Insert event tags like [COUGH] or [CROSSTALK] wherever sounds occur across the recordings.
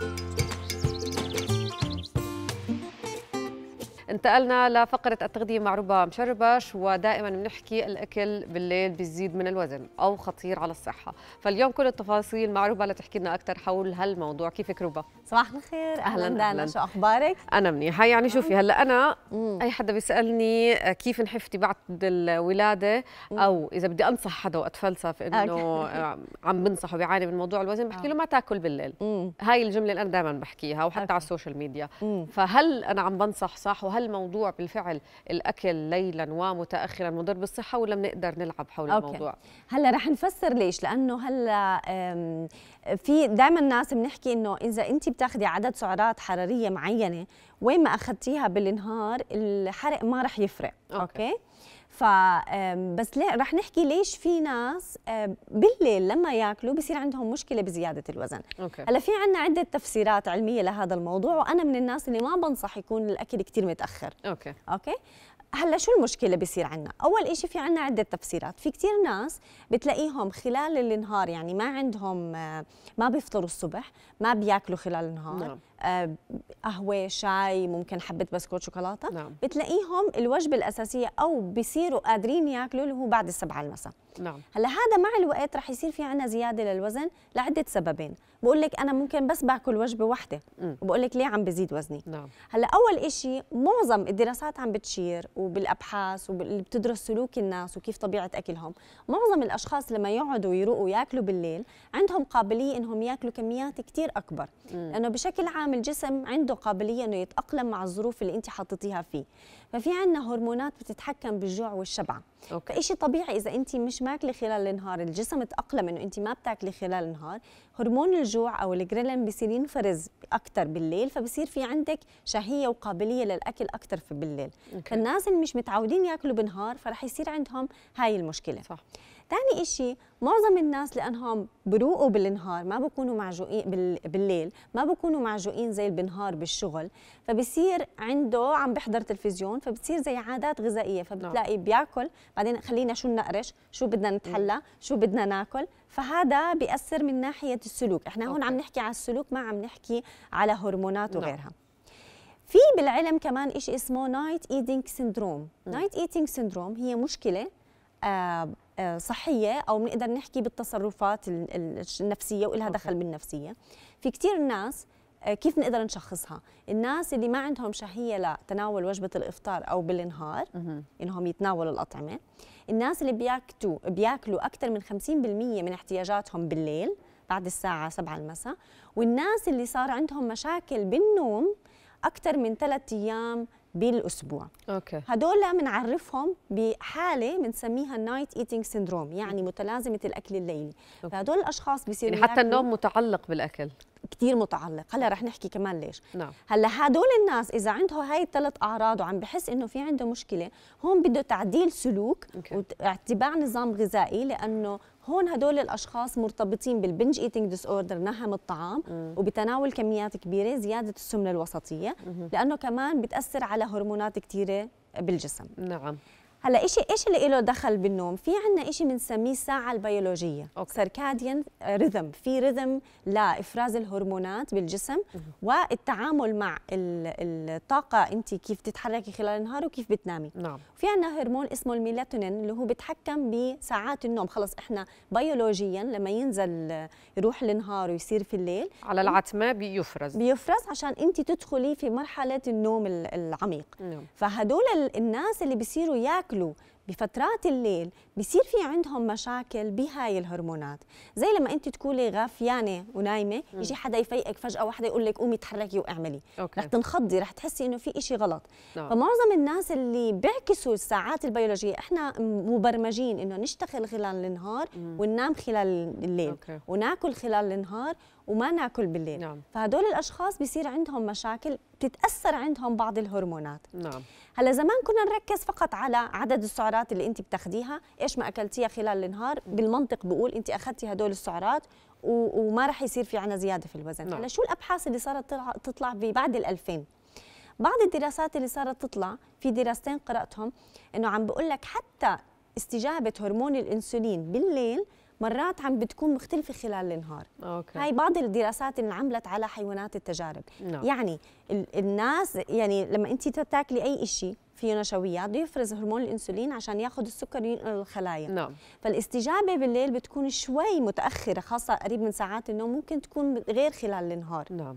Música انتقلنا لفقرة التغذية مع ربا مشربش ودائما بنحكي الأكل بالليل بيزيد من الوزن أو خطير على الصحة فاليوم كل التفاصيل مع ربا لتحكي لنا أكثر حول هالموضوع كيفك ربا؟ صباح الخير أهلا دانا شو أخبارك؟ أنا منيحة يعني شوفي هلا أنا أي حدا بيسألني آه، كيف نحفتي بعد الولادة أو إذا بدي أنصح حدا وأتفلسف إنه آه، عم بنصحه بيعاني من موضوع الوزن بحكي آه. له ما تاكل بالليل هاي الجملة اللي أنا دائما بحكيها وحتى على السوشيال ميديا فهل أنا عم بنصح صح وهل موضوع بالفعل الاكل ليلا ومتاخرا مضر بالصحه ولا بنقدر نلعب حول أوكي. الموضوع هلا رح نفسر ليش لانه هلا في دائما الناس بنحكي انه اذا انت بتاخذي عدد سعرات حراريه معينه وين ما اخذتيها بالنهار الحرق ما رح يفرق اوكي, أوكي. ليه رح نحكي ليش في ناس بالليل لما ياكلوا بصير عندهم مشكله بزياده الوزن أوكي. هلا في عنا عده تفسيرات علميه لهذا الموضوع وانا من الناس اللي ما بنصح يكون الاكل كثير متاخر اوكي اوكي هلا شو المشكله بصير عندنا اول شيء في عنا عده تفسيرات في كثير ناس بتلاقيهم خلال النهار يعني ما عندهم آه، ما بيفطروا الصبح ما بياكلوا خلال النهار نعم. آه، قهوه شاي ممكن حبه بسكوت شوكولاته نعم. بتلاقيهم الوجبه الاساسيه او بصيروا قادرين ياكلوا اللي هو بعد السبعة المساء نعم هلا هذا مع الوقت رح يصير في عنا زياده للوزن لعده سببين بقول لك انا ممكن بس باكل وجبه واحده وبقول لك ليه عم بزيد وزني نعم. هلا اول شيء معظم الدراسات عم بتشير وبالابحاث واللي بتدرس سلوك الناس وكيف طبيعه اكلهم معظم الاشخاص لما يقعدوا يروقوا ياكلوا بالليل عندهم قابليه انهم ياكلوا كميات كثير اكبر مم. لانه بشكل عام الجسم عنده عنده قابليه انه يتاقلم مع الظروف اللي انت حطيتيها فيه ففي عندنا هرمونات بتتحكم بالجوع والشبع أوكي. فإشي طبيعي إذا أنت مش ماكلة خلال النهار الجسم تأقلم إنه أنت ما بتاكلي خلال النهار هرمون الجوع أو الجريلين بصير ينفرز أكثر بالليل فبصير في عندك شهية وقابلية للأكل أكثر في بالليل أوكي. فالناس اللي مش متعودين ياكلوا بالنهار فرح يصير عندهم هاي المشكلة صح ثاني إشي معظم الناس لأنهم بروقوا بالنهار ما بكونوا معجوقين بالليل ما بكونوا معجوقين زي بالنهار بالشغل فبصير عنده عم بحضر تلفزيون فبتصير زي عادات غذائية نعم. فبتلاقي بياكل بعدين خلينا شو نقرش شو بدنا نتحلى شو بدنا ناكل فهذا بيأثر من ناحية السلوك احنا هون أوكي. عم نحكي على السلوك ما عم نحكي على هرمونات نعم. وغيرها نعم. في بالعلم كمان شيء اسمه نايت ايدينج سندروم نايت ايدينج سندروم هي مشكله آه، آه، صحيه او بنقدر نحكي بالتصرفات النفسيه والها دخل بالنفسيه في كثير ناس كيف نقدر نشخصها الناس اللي ما عندهم شهيه لتناول وجبه الافطار او بالنهار انهم يتناولوا الاطعمه الناس اللي بياكلوا بياكلوا اكثر من 50% من احتياجاتهم بالليل بعد الساعه 7 المساء والناس اللي صار عندهم مشاكل بالنوم اكثر من ثلاث ايام بالاسبوع اوكي هدول بنعرفهم بحاله بنسميها نايت ايتينج سيندروم يعني متلازمه الاكل الليلي أوكي. فهدول الاشخاص بصير يعني حتى النوم متعلق بالاكل كثير متعلق هلا رح نحكي كمان ليش نعم. هلا هدول الناس اذا عنده هاي الثلاث اعراض وعم بحس انه في عنده مشكله هون بده تعديل سلوك أوكي. واتباع نظام غذائي لانه هون هدول الاشخاص مرتبطين بالبنج ايتينج ديس اوردر نهم الطعام مم. وبتناول كميات كبيره زياده السمنه الوسطيه مم. لانه كمان بتاثر على هرمونات كثيره بالجسم نعم هلا شيء ايش اللي له دخل بالنوم في عندنا شيء بنسميه الساعه البيولوجيه سيركاديان ريذم آه، في ريذم لافراز الهرمونات بالجسم والتعامل مع الطاقه انت كيف تتحركي خلال النهار وكيف بتنامي نعم في عندنا هرمون اسمه الميلاتونين اللي هو بيتحكم بساعات النوم خلص احنا بيولوجيا لما ينزل آه، يروح النهار ويصير في الليل على العتمه بيفرز بيفرز عشان انت تدخلي في مرحله النوم العميق نعم. فهدول الناس اللي بيصيروا ياكلوا clue بفترات الليل بصير في عندهم مشاكل بهاي الهرمونات زي لما انت تكوني غافيانه ونايمه يجي حدا يفيقك فجاه وحده يقول لك قومي تحركي واعملي أوكي. رح تنخضي رح تحسي انه في إشي غلط نعم. فمعظم الناس اللي بيعكسوا الساعات البيولوجيه احنا مبرمجين انه نشتغل خلال النهار وننام خلال الليل أوكي. وناكل خلال النهار وما ناكل بالليل نعم. فهدول الاشخاص بصير عندهم مشاكل بتتاثر عندهم بعض الهرمونات نعم هلا زمان كنا نركز فقط على عدد السعرات السعرات اللي انت بتاخديها ايش ما اكلتيها خلال النهار بالمنطق بقول انت اخذتي هدول السعرات وما رح يصير في عنا زياده في الوزن نعم. هلا شو الابحاث اللي صارت تطلع بعد ال2000 بعض الدراسات اللي صارت تطلع في دراستين قراتهم انه عم بقول لك حتى استجابه هرمون الانسولين بالليل مرات عم بتكون مختلفة خلال النهار أوكي. هاي بعض الدراسات اللي عملت على حيوانات التجارب نعم. يعني الناس يعني لما انت تاكلي اي شيء فيه نشويات بده يفرز هرمون الانسولين عشان ياخذ السكر ينقل للخلايا نعم فالاستجابه بالليل بتكون شوي متاخره خاصه قريب من ساعات النوم ممكن تكون غير خلال النهار نعم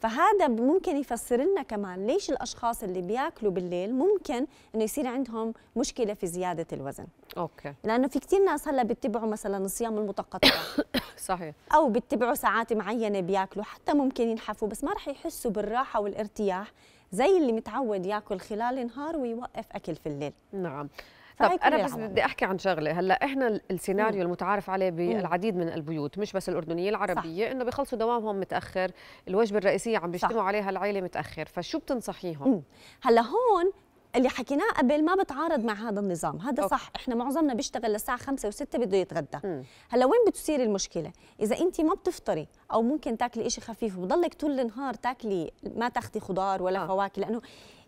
فهذا ممكن يفسر لنا كمان ليش الاشخاص اللي بياكلوا بالليل ممكن انه يصير عندهم مشكله في زياده الوزن اوكي لانه في كثير ناس هلا بيتبعوا مثلا الصيام المتقطع [COUGHS] صحيح او بيتبعوا ساعات معينه بياكلوا حتى ممكن ينحفوا بس ما رح يحسوا بالراحه والارتياح زي اللي متعود ياكل خلال النهار ويوقف اكل في الليل نعم طب انا بس بدي احكي عن شغله هلا احنا السيناريو مم. المتعارف عليه بالعديد من البيوت مش بس الاردنيه العربيه صح. انه بيخلصوا دوامهم متاخر الوجبه الرئيسيه عم بيجتمعوا عليها العيله متاخر فشو بتنصحيهم هلا هون اللي حكيناه قبل ما بتعارض مع هذا النظام هذا أوكي. صح احنا معظمنا بيشتغل للساعه 5 و6 بده يتغدى م. هلا وين بتصير المشكله اذا انت ما بتفطري او ممكن تاكلي شيء خفيف وبضلك طول النهار تاكلي ما تاخذي خضار ولا آه. فواكه لانه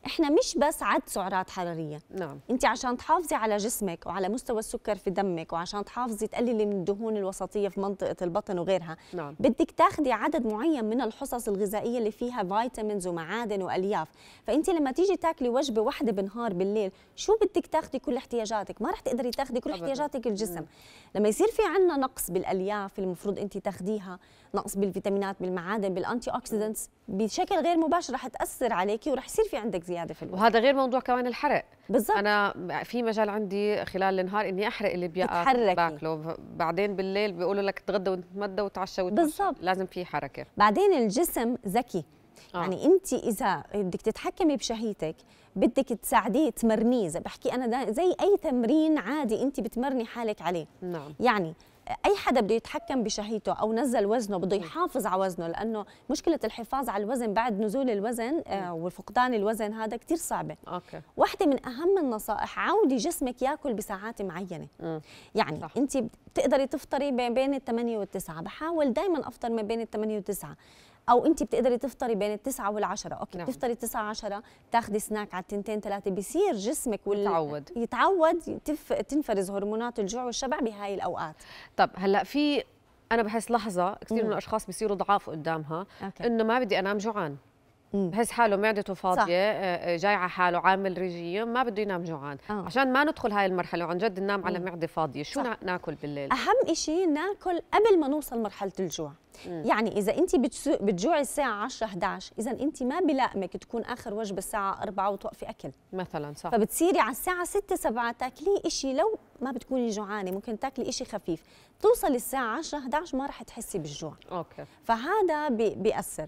احنا مش بس عد سعرات حراريه نعم انت عشان تحافظي على جسمك وعلى مستوى السكر في دمك وعشان تحافظي تقللي من الدهون الوسطيه في منطقه البطن وغيرها نعم. بدك تاخدي عدد معين من الحصص الغذائيه اللي فيها فيتامينز ومعادن والياف فانت لما تيجي تاكلي وجبه واحده بالنهار بالليل شو بدك تاخدي كل احتياجاتك ما رح تقدري تاخدي كل أبداً. احتياجاتك الجسم مم. لما يصير في عندنا نقص بالالياف المفروض انت تاخديها نقص بالفيتامينات بالمعادن بالانتي اوكسيدنتس بشكل غير مباشر رح تاثر عليكي ورح يصير في عندك زياده في الوقت وهذا غير موضوع كمان الحرق بالظبط انا في مجال عندي خلال النهار اني احرق اللي بيأكل باكله بعدين بالليل بيقولوا لك تغدى وتتمدى وتعشى بالظبط لازم في حركه بعدين الجسم ذكي آه. يعني انت اذا بدك تتحكمي بشهيتك بدك تساعديه تمرنيه زي بحكي انا زي اي تمرين عادي انت بتمرني حالك عليه نعم يعني اي حدا بده يتحكم بشهيته او نزل وزنه بده يحافظ على وزنه لانه مشكله الحفاظ على الوزن بعد نزول الوزن آه، وفقدان الوزن هذا كثير صعبه اوكي وحده من اهم النصائح عودي جسمك ياكل بساعات معينه يعني صح. انت بتقدري تفطري بين الثمانية والتسعة بحاول دائما افطر ما بين الثمانية والتسعة او انت بتقدري تفطري بين التسعة والعشرة اوكي نعم. بتفطري التسعة عشرة تاخدي سناك على التنتين ثلاثة بصير جسمك وال... يتعود يتعود تف... تنفرز هرمونات الجوع والشبع بهاي الاوقات طب هلا في انا بحس لحظه كثير من الاشخاص بيصيروا ضعاف قدامها انه ما بدي انام جوعان بحس حاله معدته فاضيه صح. آه، آه، جاي على حاله عامل ريجيم ما بده ينام جوعان أوه. عشان ما ندخل هاي المرحله وعن جد ننام على معده فاضيه شو صح. ناكل بالليل اهم شيء ناكل قبل ما نوصل مرحله الجوع يعني اذا انت بتجوعي الساعه 10 11 اذا انت ما بلائمك تكون اخر وجبه الساعه 4 وتوقفي اكل مثلا صح فبتصيري على الساعه 6 7 تاكلي شيء لو ما بتكوني جوعانه ممكن تاكلي شيء خفيف توصل الساعه 10 11 ما رح تحسي بالجوع اوكي فهذا بياثر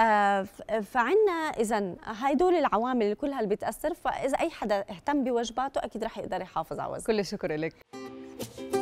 آه، فعنا اذا هدول العوامل اللي كلها اللي بتاثر فاذا اي حدا اهتم بوجباته اكيد رح يقدر يحافظ على وزنه كل الشكر لك